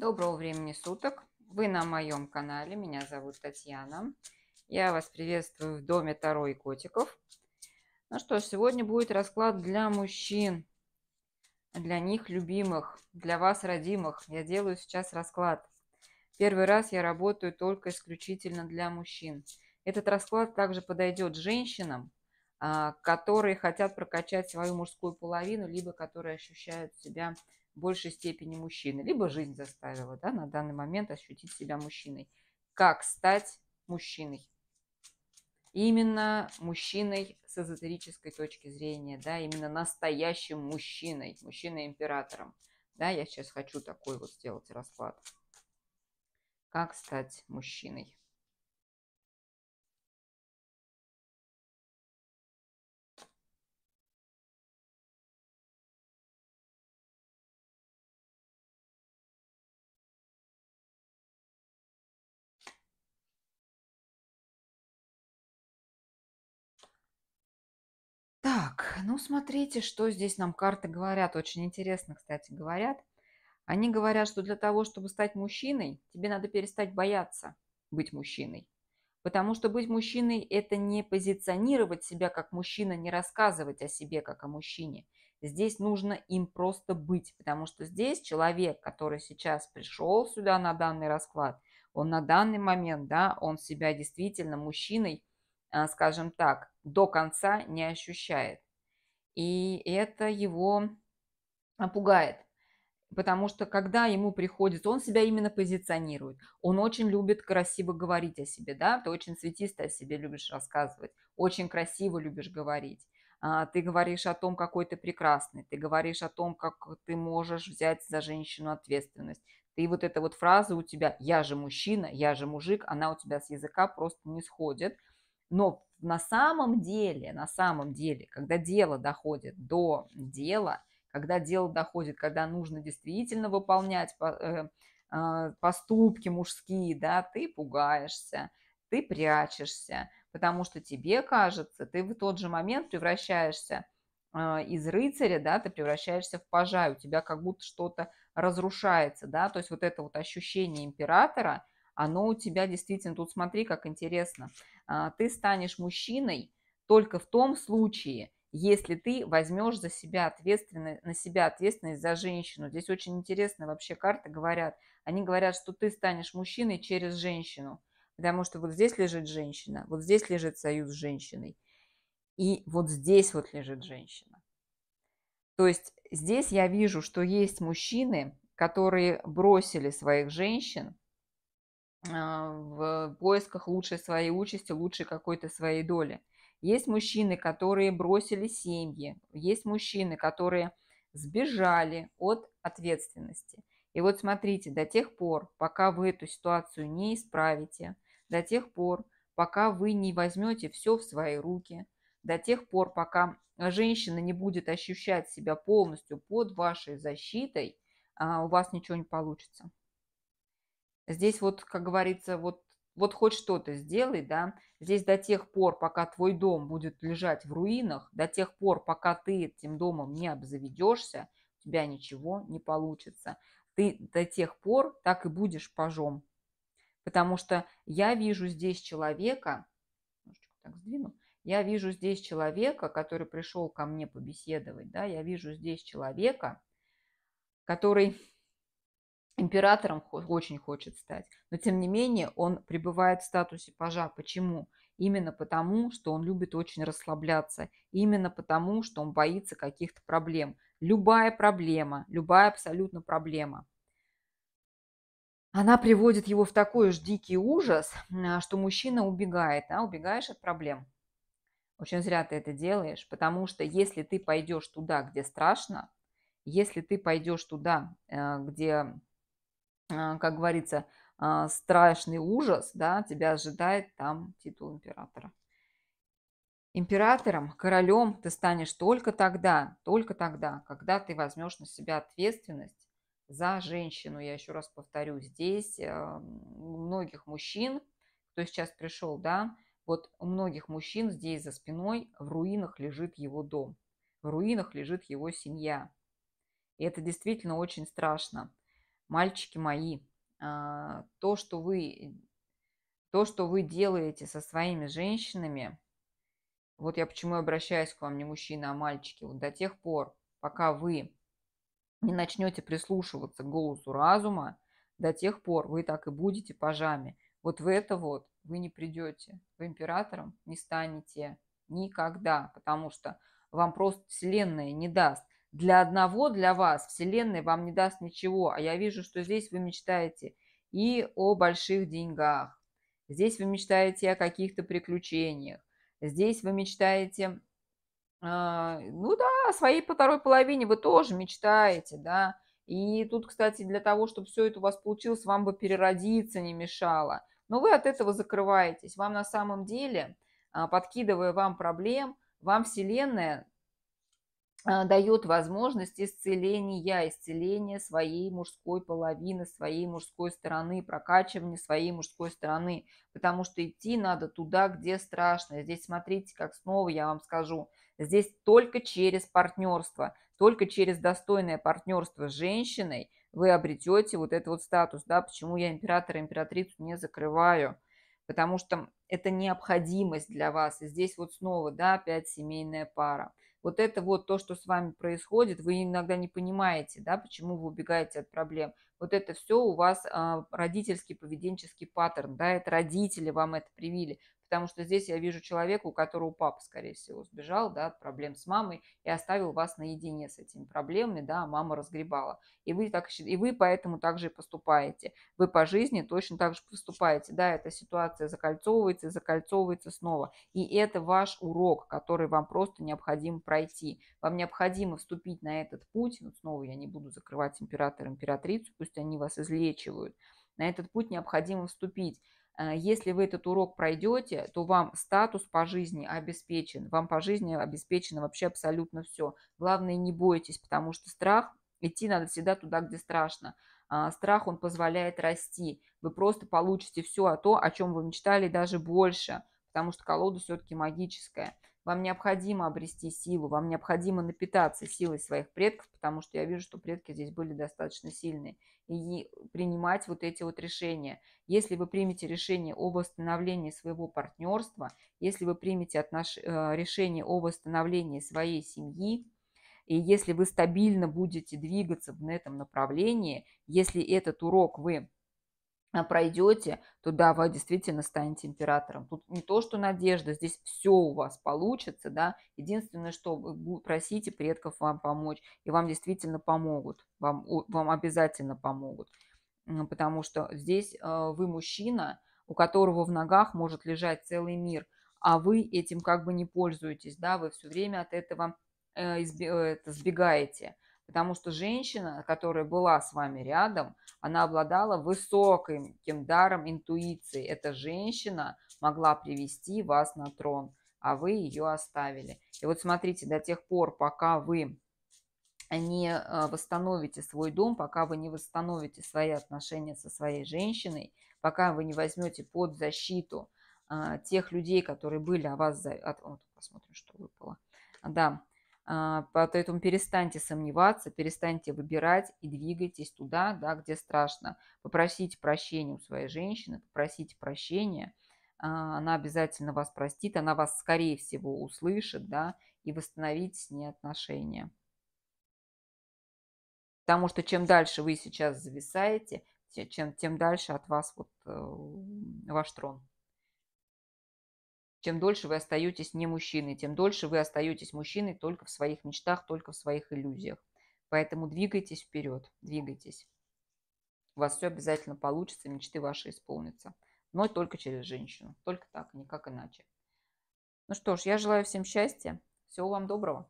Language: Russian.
Доброго времени суток! Вы на моем канале, меня зовут Татьяна. Я вас приветствую в доме Таро и котиков. Ну что ж, сегодня будет расклад для мужчин, для них любимых, для вас родимых. Я делаю сейчас расклад. Первый раз я работаю только исключительно для мужчин. Этот расклад также подойдет женщинам, а, которые хотят прокачать свою мужскую половину, либо которые ощущают себя большей степени мужчины, либо жизнь заставила да, на данный момент ощутить себя мужчиной. Как стать мужчиной? Именно мужчиной с эзотерической точки зрения, да, именно настоящим мужчиной, мужчиной-императором. Да, я сейчас хочу такой вот сделать расклад. Как стать мужчиной? Так, ну смотрите, что здесь нам карты говорят. Очень интересно, кстати, говорят. Они говорят, что для того, чтобы стать мужчиной, тебе надо перестать бояться быть мужчиной. Потому что быть мужчиной – это не позиционировать себя как мужчина, не рассказывать о себе как о мужчине. Здесь нужно им просто быть, потому что здесь человек, который сейчас пришел сюда на данный расклад, он на данный момент, да, он себя действительно мужчиной, а, скажем так, до конца не ощущает. И это его пугает. Потому что когда ему приходит, он себя именно позиционирует. Он очень любит красиво говорить о себе, да, ты очень цветисто о себе любишь рассказывать, очень красиво любишь говорить. А, ты говоришь о том, какой ты прекрасный, ты говоришь о том, как ты можешь взять за женщину ответственность. Ты вот эта вот фраза у тебя «я же мужчина», «я же мужик», она у тебя с языка просто не сходит – но на самом деле, на самом деле, когда дело доходит до дела, когда дело доходит, когда нужно действительно выполнять э, а, поступки мужские, да, ты пугаешься, ты прячешься, потому что тебе кажется, ты в тот же момент превращаешься а, из рыцаря, да, ты превращаешься в пажа, у тебя как будто что-то разрушается, да, то есть вот это вот ощущение императора – оно а, у тебя действительно, тут смотри, как интересно, а, ты станешь мужчиной только в том случае, если ты возьмешь за себя ответственность, на себя ответственность за женщину. Здесь очень интересно вообще карты говорят. Они говорят, что ты станешь мужчиной через женщину, потому что вот здесь лежит женщина, вот здесь лежит союз с женщиной, и вот здесь вот лежит женщина. То есть здесь я вижу, что есть мужчины, которые бросили своих женщин, а, в поисках лучшей своей участи, лучшей какой-то своей доли. Есть мужчины, которые бросили семьи, есть мужчины, которые сбежали от ответственности. И вот смотрите, до тех пор, пока вы эту ситуацию не исправите, до тех пор, пока вы не возьмете все в свои руки, до тех пор, пока женщина не будет ощущать себя полностью под вашей защитой, а, у вас ничего не получится. Здесь вот, как говорится, вот, вот хоть что-то сделай, да. Здесь до тех пор, пока твой дом будет лежать в руинах, до тех пор, пока ты этим домом не обзаведешься, у тебя ничего не получится. Ты до тех пор так и будешь пожом, Потому что я вижу здесь человека, так сдвину, я вижу здесь человека, который пришел ко мне побеседовать, да, я вижу здесь человека, который императором очень хочет стать, но тем не менее он пребывает в статусе пажа. Почему? Именно потому, что он любит очень расслабляться, именно потому, что он боится каких-то проблем. Любая проблема, любая абсолютно проблема, она приводит его в такой же дикий ужас, а, что мужчина убегает, а убегаешь от проблем. Очень зря ты это делаешь, потому что если ты пойдешь туда, где страшно, если ты пойдешь туда, э, где а, как говорится, а, страшный ужас, да, тебя ожидает там титул императора. Императором, королем ты станешь только тогда, только тогда, когда ты возьмешь на себя ответственность за женщину. Я еще раз повторю, здесь а, у многих мужчин, кто сейчас пришел, да, вот у многих мужчин здесь за спиной в руинах лежит его дом, в руинах лежит его семья. И это действительно очень страшно мальчики мои, а, то, что вы, то, что вы делаете со своими женщинами, вот я почему обращаюсь к вам, не мужчина, а мальчики, вот до тех пор, пока вы не начнете прислушиваться к голосу разума, до тех пор вы так и будете пажами. Вот в это вот вы не придете, вы императором не станете никогда, потому что вам просто Вселенная не даст для одного, для вас. Вселенная вам не даст ничего, а я вижу, что здесь вы мечтаете и о больших деньгах. Здесь вы мечтаете о каких-то приключениях. Здесь вы мечтаете, э, ну да, о своей по второй половине вы тоже мечтаете, да. И тут, кстати, для того, чтобы все это у вас получилось, вам бы переродиться не мешало. Но вы от этого закрываетесь. Вам на самом деле, а, подкидывая вам проблем, вам Вселенная а, дает возможность исцеления, исцеления своей мужской половины, своей мужской стороны, прокачивания своей мужской стороны, потому что идти надо туда, где страшно. Здесь смотрите, как снова я вам скажу, здесь только через партнерство, только через достойное партнерство с женщиной вы обретете вот этот вот статус, да, почему я императора, императрицу не закрываю, потому что это необходимость для вас. И здесь вот снова, да, опять семейная пара – вот это вот то, что с вами происходит, вы иногда не понимаете, да, почему вы убегаете от проблем. Вот это все у вас а, родительский поведенческий паттерн, да, это родители вам это привили потому что здесь я вижу человека, у которого папа, скорее всего, сбежал да, от проблем с мамой и оставил вас наедине с этими проблемами, да, мама разгребала. И вы, так, и вы поэтому так же и поступаете. Вы по жизни точно так же поступаете. Да, эта ситуация закольцовывается и закольцовывается снова. И это ваш урок, который вам просто необходимо пройти. Вам необходимо вступить на этот путь. Вот снова я не буду закрывать императора, императрицу, пусть они вас излечивают. На этот путь необходимо вступить. Э, если вы этот урок пройдете, то вам статус по жизни обеспечен, вам по жизни обеспечено вообще абсолютно все. Главное, не бойтесь, потому что страх, идти надо всегда туда, где страшно. А, страх, он позволяет расти. Вы просто получите все то, о чем вы мечтали, даже больше – потому что колода все-таки магическая. Вам необходимо обрести силу, вам необходимо напитаться силой своих предков, потому что я вижу, что предки здесь были достаточно сильные. И принимать вот эти вот решения. Если вы примете решение о восстановлении своего партнерства, если вы примете отнош... Э, решение о восстановлении своей семьи, и если вы стабильно будете двигаться в этом направлении, если этот урок вы а, пройдете, то да, вы действительно станете императором. Тут не то, что надежда, здесь все у вас получится, да. Единственное, что вы просите предков вам помочь, и вам действительно помогут, вам, вам обязательно помогут. Потому что здесь а, вы мужчина, у которого в ногах может лежать целый мир, а вы этим как бы не пользуетесь, да, вы все время от этого э, избегаете э, Потому что женщина, которая была с вами рядом, она обладала высоким даром интуиции. Эта женщина могла привести вас на трон, а вы ее оставили. И вот смотрите, до тех пор, пока вы не э, восстановите свой дом, пока вы не восстановите свои отношения со своей женщиной, пока вы не возьмете под защиту э, тех людей, которые были о вас... От... Вот, посмотрим, что выпало. Да, а, поэтому перестаньте сомневаться, перестаньте выбирать и двигайтесь туда, да, где страшно. Попросите прощения у своей женщины, попросите прощения. А, она обязательно вас простит, она вас, скорее всего, услышит, да, и восстановить с ней отношения. Потому что чем дальше вы сейчас зависаете, чем, тем дальше от вас вот э, ваш трон чем дольше вы остаетесь не мужчиной, тем дольше вы остаетесь мужчиной только в своих мечтах, только в своих иллюзиях. Поэтому двигайтесь вперед, двигайтесь. У вас все обязательно получится, мечты ваши исполнятся. Но только через женщину, только так, никак иначе. Ну что ж, я желаю всем счастья, всего вам доброго.